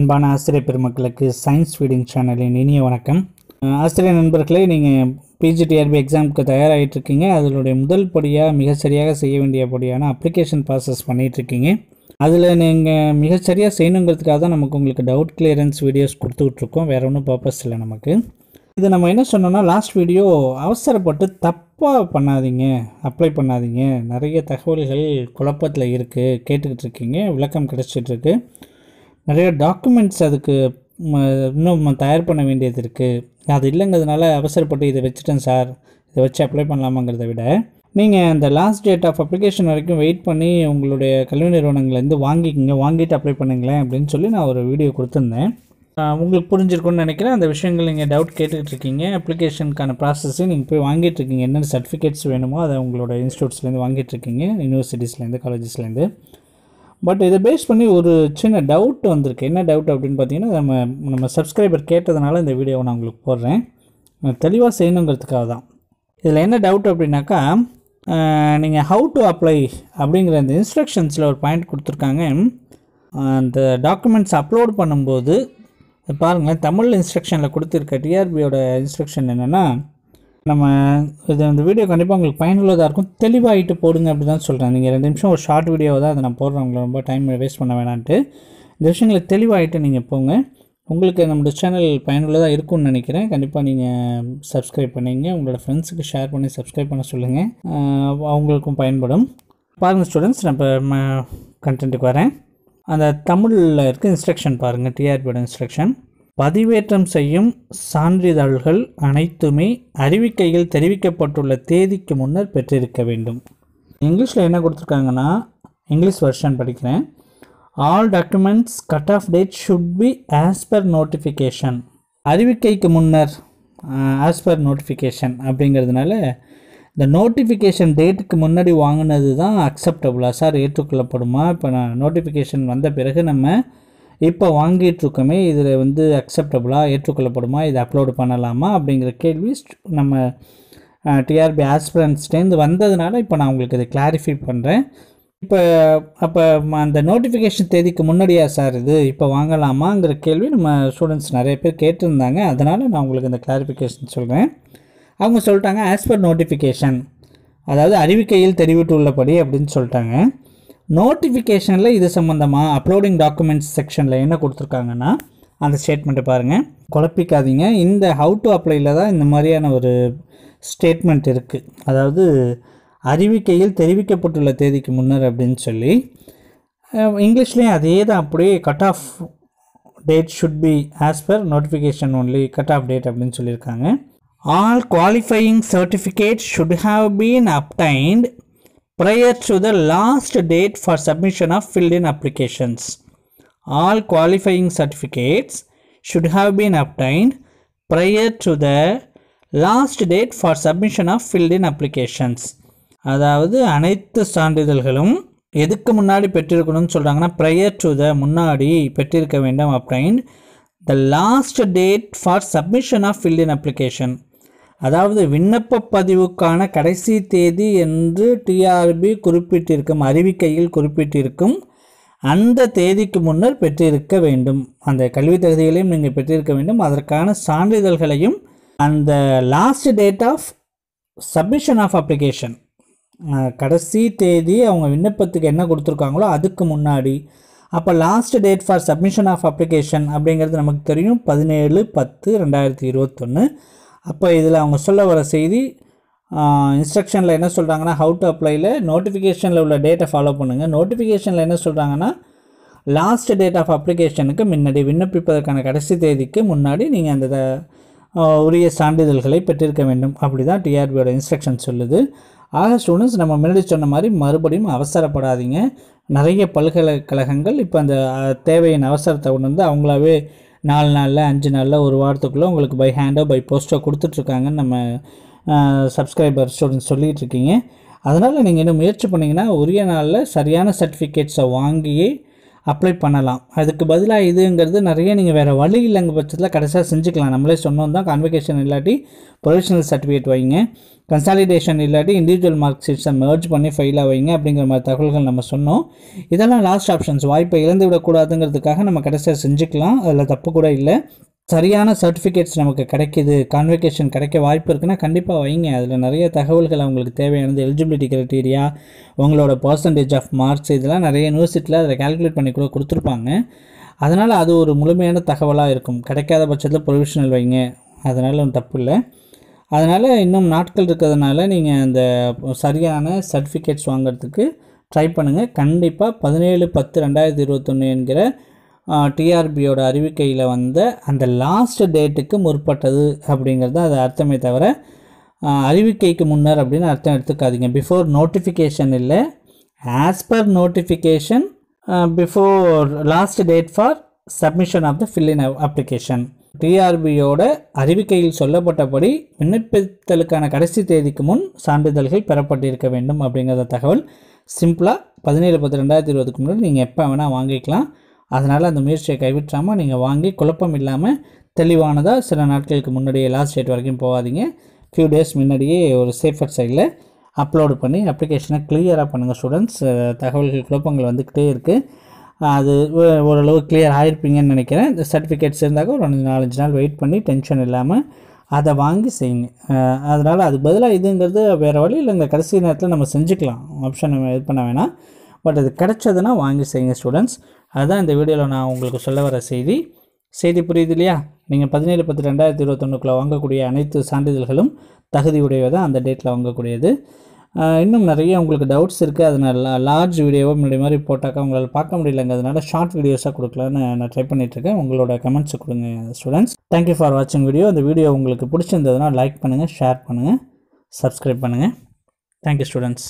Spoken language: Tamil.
அன்பான ஆசிரியர் பெருமக்களுக்கு சயின்ஸ் ஃபீடிங் சேனலின் இனிய வணக்கம் ஆசிரியர் நண்பர்களே நீங்கள் பிஜிடிஆர்பி எக்ஸாமுக்கு இருக்கீங்க அதனுடைய முதல் படியாக மிகச்சரியாக செய்ய வேண்டிய படியான அப்ளிகேஷன் ப்ராசஸ் பண்ணிகிட்ருக்கீங்க அதில் நீங்கள் மிகச்சரியாக செய்யணுங்கிறதுக்காக தான் நமக்கு உங்களுக்கு டவுட் கிளியரன்ஸ் வீடியோஸ் கொடுத்துட்ருக்கோம் வேறு ஒன்றும் பர்பஸ் இல்லை நமக்கு இது நம்ம என்ன சொன்னோம்னா லாஸ்ட் வீடியோ அவசரப்பட்டு தப்பாக பண்ணாதீங்க அப்ளை பண்ணாதீங்க நிறைய தகவல்கள் குழப்பத்தில் இருக்குது கேட்டுக்கிட்டு இருக்கீங்க விளக்கம் கிடச்சிட்ருக்கு நிறைய டாக்குமெண்ட்ஸ் அதுக்கு இன்னும் தயார் பண்ண வேண்டியது இருக்குது அது இல்லைங்கிறதுனால அவசரப்பட்டு இதை வச்சுட்டேன் சார் இதை வச்சு அப்ளை பண்ணலாமாங்கிறத விட நீங்கள் அந்த லாஸ்ட் டேட் ஆஃப் அப்ளிகேஷன் வரைக்கும் வெயிட் பண்ணி உங்களுடைய கல்வி நிறுவனங்கள்லேருந்து வாங்கிக்கிங்க வாங்கிட்டு அப்ளை பண்ணுங்களேன் அப்படின்னு சொல்லி நான் ஒரு வீடியோ கொடுத்துருந்தேன் உங்களுக்கு புரிஞ்சிருக்கும்னு நினைக்கிறேன் அந்த விஷயங்கள் நீங்கள் டவுட் கேட்டுக்கிட்டு இருக்கீங்க அப்ளிகேஷனுக்கான ப்ராசஸ்ஸை நீங்கள் போய் வாங்கிட்டு இருக்கீங்க என்னென்ன சர்டிஃபிகேட்ஸ் வேணுமோ அதை உங்களோட இன்ஸ்டியூட்ஸ்லேருந்து வாங்கிட்டு இருக்கீங்க யூனிவர்சிட்டிஸ்லேருந்து காலேஜஸ்லேருந்து பட் இதை பேஸ் பண்ணி ஒரு சின்ன டவுட் வந்திருக்கு என்ன டவுட் அப்படின்னு பார்த்தீங்கன்னா நம்ம நம்ம சப்ஸ்கிரைபர் கேட்டதுனால இந்த வீடியோவை நான் உங்களுக்கு போடுறேன் தெளிவாக செய்யணுங்கிறதுக்காக தான் இதில் என்ன டவுட் அப்படின்னாக்கா நீங்கள் ஹவு டு அப்ளை அப்படிங்கிற அந்த இன்ஸ்ட்ரக்ஷன்ஸில் ஒரு பாயிண்ட் கொடுத்துருக்காங்க அந்த டாக்குமெண்ட்ஸ் அப்லோட் பண்ணும்போது பாருங்கள் தமிழ் இன்ஸ்ட்ரக்ஷனில் கொடுத்துருக்க டிஆர்பியோட இன்ஸ்ட்ரக்ஷன் என்னென்னா நம்ம இது அந்த வீடியோ கண்டிப்பாக உங்களுக்கு பயனுள்ளதாக இருக்கும் தெளிவாகிட்டு போடுங்க அப்படி தான் சொல்கிறேன் நீங்கள் ரெண்டு நிமிஷம் ஒரு ஷார்ட் வீடியோவை தான் அதை நான் போடுறேன் உங்களை ரொம்ப டைம் வேஸ்ட் பண்ண வேணான்ட்டு இந்த விஷயங்களை தெளிவாகிட்டு நீங்கள் போங்க உங்களுக்கு நம்மளோட சேனல் பயனுள்ளதாக இருக்கும்னு நினைக்கிறேன் கண்டிப்பாக நீங்கள் சப்ஸ்கிரைப் பண்ணிங்க உங்களோட ஃப்ரெண்ட்ஸுக்கு ஷேர் பண்ணி சப்ஸ்கிரைப் பண்ண சொல்லுங்கள் அவங்களுக்கும் பயன்படும் பாருங்கள் ஸ்டூடெண்ட்ஸ் நம்ம கண்டென்ட்டுக்கு வரேன் அந்த தமிழில் இருக்க இன்ஸ்ட்ரக்ஷன் பாருங்கள் டிஆர்பியோட இன்ஸ்ட்ரக்ஷன் பதிவேற்றம் செய்யும் சான்றிதழ்கள் அனைத்துமே அறிவிக்கையில் தெரிவிக்கப்பட்டுள்ள தேதிக்கு முன்னர் பெற்றிருக்க வேண்டும் இங்கிலீஷில் என்ன கொடுத்துருக்காங்கன்னா இங்கிலீஷ் வெர்ஷன் படிக்கிறேன் all documents cut off date should be as per notification அறிவிக்கைக்கு முன்னர் ஆஸ் பர் நோட்டிஃபிகேஷன் அப்படிங்கிறதுனால இந்த நோட்டிஃபிகேஷன் டேட்டுக்கு முன்னாடி வாங்கினது தான் அக்செப்டபுளா சார் ஏற்றுக்கொள்ளப்படுமா இப்போ நான் நோட்டிஃபிகேஷன் வந்த பிறகு நம்ம இப்போ வாங்கிட்டுருக்கோமே இதில் வந்து அக்செப்டபுளாக ஏற்றுக்கொள்ளப்படுமா இதை அப்லோடு பண்ணலாமா அப்படிங்கிற கேள்வி நம்ம டிஆர்பி ஆஸ்பிரன்ஸ்டேருந்து வந்ததுனால இப்போ நான் உங்களுக்கு இதை கிளாரிஃபை பண்ணுறேன் இப்போ அப்போ அந்த நோட்டிஃபிகேஷன் தேதிக்கு முன்னாடியா சார் இது இப்போ வாங்கலாமாங்கிற கேள்வி நம்ம ஸ்டூடெண்ட்ஸ் நிறைய பேர் கேட்டிருந்தாங்க அதனால் நான் உங்களுக்கு இந்த கிளாரிஃபிகேஷன் சொல்கிறேன் அவங்க சொல்லிட்டாங்க ஆஸ் பர் நோட்டிஃபிகேஷன் அதாவது அறிவிக்கையில் தெரிவித்துள்ளபடி அப்படின்னு சொல்லிட்டாங்க நோட்டிஃபிகேஷனில் இது சம்மந்தமாக அப்லோடிங் டாக்குமெண்ட்ஸ் செக்ஷனில் என்ன கொடுத்துருக்காங்கன்னா அந்த ஸ்டேட்மெண்ட்டை பாருங்கள் குழப்பிக்காதீங்க இந்த ஹவு டு அப்ளைல தான் இந்த மாதிரியான ஒரு ஸ்டேட்மெண்ட் இருக்குது அதாவது அறிவிக்கையில் தெரிவிக்கப்பட்டுள்ள தேதிக்கு முன்னர் அப்படின்னு சொல்லி இங்கிலீஷ்லேயும் அதே தான் அப்படியே cut off date should be as per notification only cut off date அப்படின்னு சொல்லியிருக்காங்க all qualifying certificate should have been obtained prior to the last date for submission of filled in applications. All qualifying certificates should have been obtained prior to the last date for submission of filled in applications அதாவது அனைத்து சான்றிதழ்களும் எதுக்கு முன்னாடி பெற்றிருக்கணும்னு சொல்கிறாங்கன்னா ப்ரையர் டு த முன்னாடி பெற்றிருக்க வேண்டும் அப்படின் the last date for submission of filled in application அதாவது விண்ணப்ப பதிவுக்கான கடைசி தேதி என்று டிஆர்பி குறிப்பிட்டிருக்கும் அறிவிக்கையில் குறிப்பிட்டிருக்கும் அந்த தேதிக்கு முன்னர் பெற்றிருக்க வேண்டும் அந்த கல்வித் தகுதிகளையும் நீங்கள் பெற்றிருக்க வேண்டும் அதற்கான சான்றிதழ்களையும் அந்த last date of submission of application கடைசி தேதி அவங்க விண்ணப்பத்துக்கு என்ன கொடுத்துருக்காங்களோ அதுக்கு முன்னாடி அப்போ last date for submission of application அப்படிங்கிறது நமக்கு தெரியும் பதினேழு பத்து ரெண்டாயிரத்தி இருபத்தொன்று அப்போ இதில் அவங்க சொல்ல வர செய்தி இன்ஸ்ட்ரக்ஷனில் என்ன சொல்கிறாங்கன்னா ஹவு டு அப்ளையில் நோட்டிஃபிகேஷனில் உள்ள டேட்டை ஃபாலோ பண்ணுங்கள் நோட்டிஃபிகேஷனில் என்ன சொல்கிறாங்கன்னா லாஸ்ட் டேட் ஆஃப் அப்ளிகேஷனுக்கு முன்னாடி விண்ணப்பிப்பதற்கான கடைசி தேதிக்கு முன்னாடி நீங்கள் அந்த உரிய சான்றிதழ்களை பெற்றிருக்க வேண்டும் அப்படி தான் டிஆர்பியோட இன்ஸ்ட்ரக்ஷன் சொல்லுது ஆக ஸ்டூடெண்ட்ஸ் நம்ம முன்னாடி சொன்ன மாதிரி மறுபடியும் அவசரப்படாதீங்க நிறைய பல்கலைக்கழகங்கள் இப்போ அந்த தேவையின் அவசரத்தை உணர்ந்து அவங்களாவே நாலு நாளில் அஞ்சு நாளில் ஒரு வாரத்துக்குள்ளே உங்களுக்கு பை ஹேண்டோ பை போஸ்ட்டோ கொடுத்துட்ருக்காங்கன்னு நம்ம சப்ஸ்கிரைபர் ஸ்டூடெண்ட்ஸ் சொல்லிகிட்ருக்கீங்க அதனால் நீங்கள் இன்னும் முயற்சி பண்ணிங்கன்னா உரிய நாளில் சரியான சர்டிஃபிகேட்ஸை வாங்கி அப்ளை பண்ணலாம் அதுக்கு பதிலாக இதுங்கிறது நிறைய நீங்கள் வேறு வழி இல்லைங்க பட்சத்தில் கடைசியாக செஞ்சுக்கலாம் நம்மளே சொன்னோம் தான் கான்வெகேஷன் இல்லாட்டி ப்ரொஃபஷனல் சர்டிஃபிகேட் வைங்க கன்சாலிடேஷன் இல்லாட்டி இண்டிவிஜுவல் மார்க் ஷீட்ஸை மெர்ஜ் பண்ணி ஃபெயிலாக வைங்க அப்படிங்கிற மாதிரி தகவல்கள் நம்ம சொன்னோம் இதெல்லாம் லாஸ்ட் ஆப்ஷன்ஸ் வாய்ப்பை இழந்து விடக்கூடாதுங்கிறதுக்காக நம்ம கடைசியாக செஞ்சுக்கலாம் அதில் தப்பு கூட இல்லை சரியான சர்டிஃபிகேட்ஸ் நமக்கு கிடைக்கிது கான்வெகேஷன் கிடைக்க வாய்ப்பு இருக்குன்னா கண்டிப்பாக வைங்க அதில் நிறைய தகவல்கள் அவங்களுக்கு தேவையானது எலிஜிபிலிட்டி கிரைட்டீரியா உங்களோட பர்சன்டேஜ் ஆஃப் மார்க்ஸ் இதெல்லாம் நிறைய யூனிவர்சிட்டியில் அதில் கேல்குலேட் பண்ணி கூட கொடுத்துருப்பாங்க அதனால் அது ஒரு முழுமையான தகவலாக இருக்கும் கிடைக்காத பட்சத்தில் ப்ரொவிஷனல் வைங்க அதனால் ஒன்றும் தப்பு இல்லை அதனால் இன்னும் நாட்கள் இருக்கிறதுனால நீங்கள் அந்த சரியான சர்டிஃபிகேட்ஸ் வாங்கிறதுக்கு ட்ரை பண்ணுங்கள் கண்டிப்பாக பதினேழு பத்து ரெண்டாயிரத்தி இருபத்தொன்று என்கிற டிஆர்பியோட அறிவிக்கையில் வந்த அந்த லாஸ்ட் டேட்டுக்கு முற்பட்டது அப்படிங்கிறது அது அர்த்தமே தவிர அறிவிக்கைக்கு முன்னர் அப்படின்னு அர்த்தம் எடுத்துக்காதீங்க பிஃபோர் நோட்டிஃபிகேஷன் இல்லை as per notification before last date for submission of the filled in application டிஆர்பியோட அறிவிக்கையில் சொல்லப்பட்டபடி விண்ணப்பித்தலுக்கான கடைசி தேதிக்கு முன் சான்றிதழ்கள் பெறப்பட்டிருக்க வேண்டும் அப்படிங்கிற தகவல் சிம்பிளாக பதினேழு பத்து ரெண்டாயிரத்தி இருபதுக்கு முன்னாடி நீங்கள் எப்போ வேணால் வாங்கிக்கலாம் அதனால் அந்த முயற்சியை கைவிட்டாமல் நீங்கள் வாங்கி குழப்பம் இல்லாமல் தெளிவானதாக சில நாட்களுக்கு முன்னாடியே லாஸ்ட் டேட் வரைக்கும் போகாதீங்க ஃபியூ டேஸ் முன்னாடியே ஒரு சேஃபர் சைடில் அப்லோடு பண்ணி அப்ளிகேஷனை கிளியராக பண்ணுங்கள் ஸ்டூடெண்ட்ஸ் தகவல்கள் குழப்பங்கள் வந்துக்கிட்டே இருக்குது அது ஓரளவு கிளியர் ஆகிருப்பீங்கன்னு நினைக்கிறேன் இந்த சர்டிஃபிகேட்ஸ் இருந்தாக்க ஒரு நாலஞ்சு நாள் வெயிட் பண்ணி டென்ஷன் இல்லாமல் அதை வாங்கி செய்யுங்க அதனால் அதுக்கு பதிலாக இதுங்கிறது வேறு வழி இல்லை இந்த கடைசி நேரத்தில் நம்ம செஞ்சுக்கலாம் ஆப்ஷன் நம்ம இது பண்ண வேணாம் பட் அது கிடச்சதுன்னா வாங்கி செய்யுங்க ஸ்டூடெண்ட்ஸ் அதுதான் இந்த வீடியோவில் நான் உங்களுக்கு சொல்ல வர செய்தி செய்தி புரியுது இல்லையா நீங்கள் பதினேழு பத்து ரெண்டாயிரத்தி இருபத்தொன்றுக்குள்ளே வாங்கக்கூடிய அனைத்து சான்றிதழ்களும் உடையவை தான் அந்த டேட்டில் வாங்கக்கூடியது இன்னும் நிறைய உங்களுக்கு டவுட்ஸ் இருக்குது அதனால் லார்ஜ் வீடியோவோ முன்னாடி மாதிரி போட்டாக்கா உங்களால் பார்க்க அதனால் ஷார்ட் வீடியோஸாக கொடுக்கலான்னு நான் ட்ரை பண்ணிகிட்ருக்கேன் உங்களோட கமெண்ட்ஸ் கொடுங்க ஸ்டூடெண்ட்ஸ் தேங்க்யூ ஃபார் வாட்சிங் வீடியோ அந்த வீடியோ உங்களுக்கு பிடிச்சிருந்ததுன்னா லைக் பண்ணுங்கள் ஷேர் பண்ணுங்கள் சப்ஸ்கிரைப் பண்ணுங்கள் தேங்க்யூ ஸ்டூடெண்ட்ஸ்